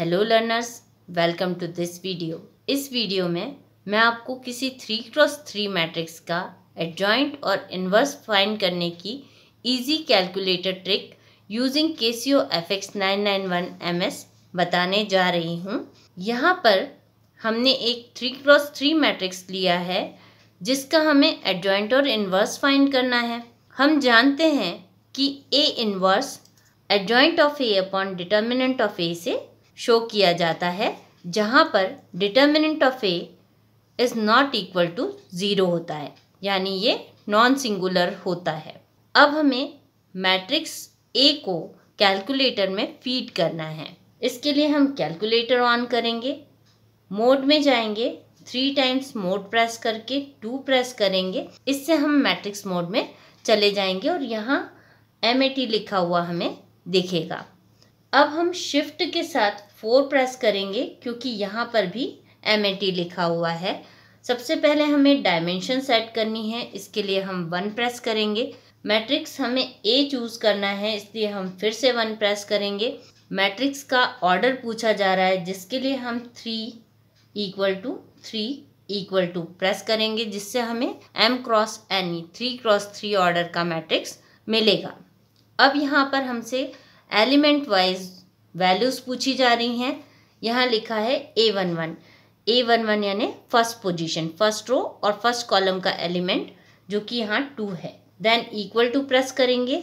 hello learners welcome to this video इस वीडियो में मैं आपको किसी थ्री क्रॉस थ्री मैट्रिक्स का एडजॉइंट और इन्वर्स फाइंड करने की easy calculator trick using Casio F X nine nine one M S बताने जा रही हूँ यहाँ पर हमने एक थ्री क्रॉस थ्री मैट्रिक्स लिया है जिसका हमें एडजॉइंट और इन्वर्स फाइंड करना है हम जानते हैं कि A inverse adjoint of A upon determinant of A से शो किया जाता है जहाँ पर determinant of A is not equal to zero होता है यानी ये नॉन सिंगुलर होता है अब हमें मैट्रिक्स ए को कैलकुलेटर में फीड करना है इसके लिए हम कैलकुलेटर ऑन करेंगे मोड में जाएंगे थ्री टाइम्स मोड प्रेस करके टू प्रेस करेंगे इससे हम मैट्रिक्स मोड में चले जाएंगे और यहाँ एम लिखा हुआ हमें दिखेगा अब हम शिफ्ट के साथ फोर प्रेस करेंगे क्योंकि यहाँ पर भी एम लिखा हुआ है सबसे पहले हमें डायमेंशन सेट करनी है इसके लिए हम वन प्रेस करेंगे मैट्रिक्स हमें ए चूज करना है इसलिए हम फिर से वन प्रेस करेंगे मैट्रिक्स का ऑर्डर पूछा जा रहा है जिसके लिए हम three equal to three equal to press करेंगे जिससे हमें M cross N three cross three order का मैट्रिक्स मिलेगा अब यहाँ पर हमसे एलिमेंट वाइज वैल्यूज़ पूछी जा रही हैं यहाँ लिखा है A one one A one one यानी फर्स्ट पोजिशन फर्स्ट रो और फर्स्ट कॉलम का एलिमेंट जो कि यहाँ टू है देन इक्वल टू प्रेस करेंगे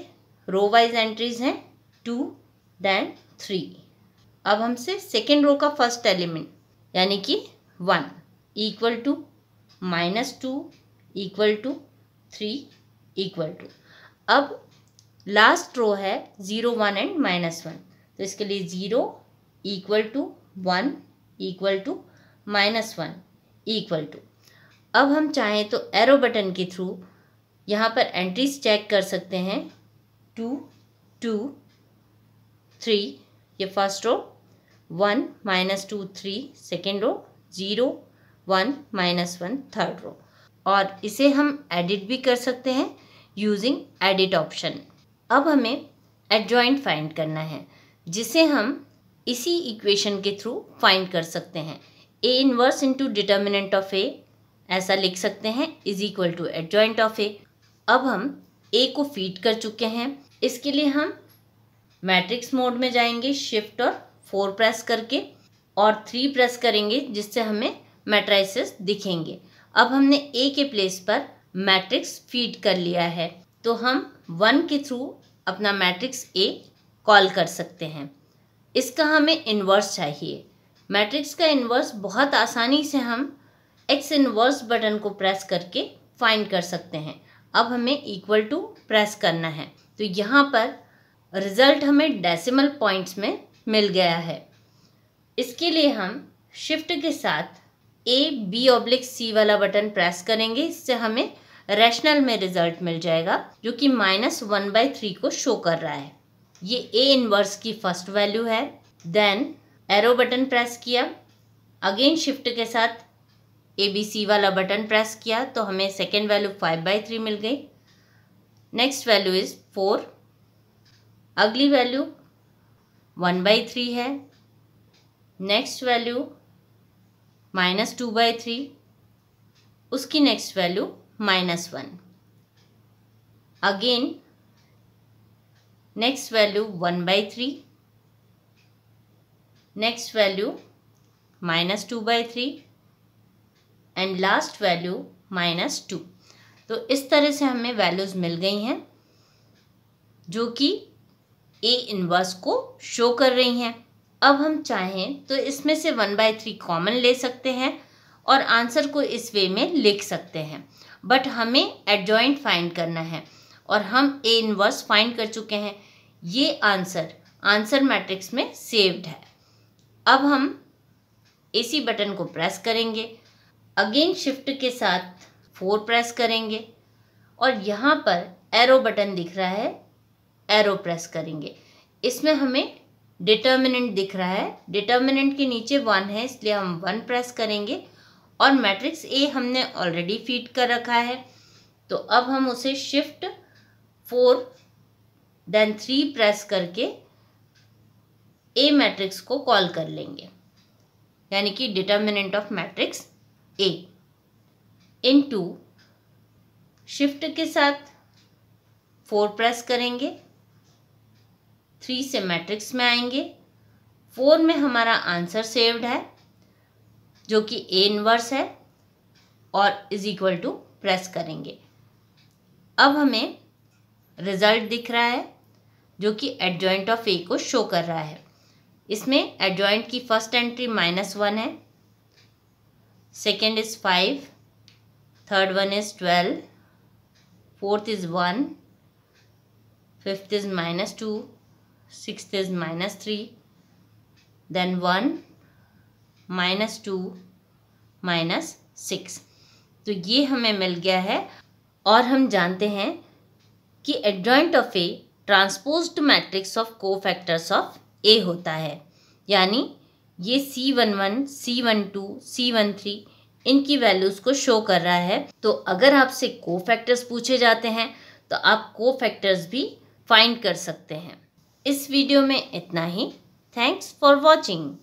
रो वाइज एंट्रीज हैं टू देन थ्री अब हमसे सेकेंड रो का फर्स्ट एलिमेंट यानी कि one equal to minus two equal to three equal to अब लास्ट रो है zero one and minus one तो इसके लिए zero equal to one equal to minus one equal to अब हम चाहें तो एरो बटन के थ्रू यहाँ पर एंट्रीज चेक कर सकते हैं टू टू थ्री ये first row one minus two three second row zero one minus one third row और इसे हम एडिट भी कर सकते हैं यूजिंग एडिट ऑप्शन अब हमें एडजॉइंट फाइंड करना है जिसे हम इसी इक्वेशन के थ्रू फाइंड कर सकते हैं A inverse into determinant of A ऐसा लिख सकते हैं is equal to adjoint of A अब हम ए को फीड कर चुके हैं इसके लिए हम मैट्रिक्स मोड में जाएंगे शिफ्ट और फोर प्रेस करके और थ्री प्रेस करेंगे जिससे हमें मैट्राइसेस दिखेंगे अब हमने ए के प्लेस पर मैट्रिक्स फीड कर लिया है तो हम वन के थ्रू अपना मैट्रिक्स ए कॉल कर सकते हैं इसका हमें इन्वर्स चाहिए मैट्रिक्स का इन्वर्स बहुत आसानी से हम एक्स इन्वर्स बटन को प्रेस करके फाइंड कर सकते हैं अब हमें इक्वल टू प्रेस करना है तो यहाँ पर रिज़ल्ट हमें डेसिमल पॉइंट्स में मिल गया है इसके लिए हम शिफ्ट के साथ ए बी ऑब्लिक सी वाला बटन प्रेस करेंगे इससे हमें रैशनल में रिजल्ट मिल जाएगा जो कि माइनस वन बाई थ्री को शो कर रहा है ये ए इनवर्स की फर्स्ट वैल्यू है देन एरो बटन प्रेस किया अगेन शिफ्ट के साथ ए बी सी वाला बटन प्रेस किया तो हमें second value five by three मिल गई नेक्स्ट वैल्यू इज़ फोर अगली वैल्यू वन बाई थ्री है next value minus two by three उसकी next value minus one again next value one by three next value minus two by three and last value minus two तो इस तरह से हमें values मिल गई हैं जो कि ए इनवर्स को शो कर रही हैं अब हम चाहें तो इसमें से वन बाय थ्री कॉमन ले सकते हैं और आंसर को इस वे में लिख सकते हैं बट हमें एडजॉइंट फाइंड करना है और हम ए इनवर्स फाइंड कर चुके हैं ये आंसर आंसर मैट्रिक्स में सेव्ड है अब हम एसी बटन को प्रेस करेंगे अगेन शिफ्ट के साथ फोर प्रेस करेंगे और यहाँ पर एरो बटन दिख रहा है एरो प्रेस करेंगे इसमें हमें डिटर्मिनेंट दिख रहा है डिटर्मिनेंट के नीचे वन है इसलिए हम वन प्रेस करेंगे और मैट्रिक्स ए हमने ऑलरेडी फीड कर रखा है तो अब हम उसे shift four then three press करके ए मैट्रिक्स को कॉल कर लेंगे यानी कि determinant of matrix A into shift के साथ फोर प्रेस करेंगे थ्री से मैट्रिक्स में आएंगे फोर में हमारा आंसर सेव्ड है जो कि ए इनवर्स है और इज इक्वल टू प्रेस करेंगे अब हमें रिजल्ट दिख रहा है जो कि एडजॉइंट ऑफ ए को शो कर रहा है इसमें एडजॉइंट की फर्स्ट एंट्री माइनस वन है second is five third one is twelve fourth is one fifth is minus two six is minus three then one minus two minus six तो ये हमें मिल गया है और हम जानते हैं कि adjoint of A transposed matrix of cofactors of A होता है यानी ये C one one C one two C one three इनकी वैल्यूज़ को शो कर रहा है तो अगर आपसे को फैक्टर्स पूछे जाते हैं तो आप को फैक्टर्स भी फाइंड कर सकते हैं इस वीडियो में इतना ही थैंक्स फॉर वॉचिंग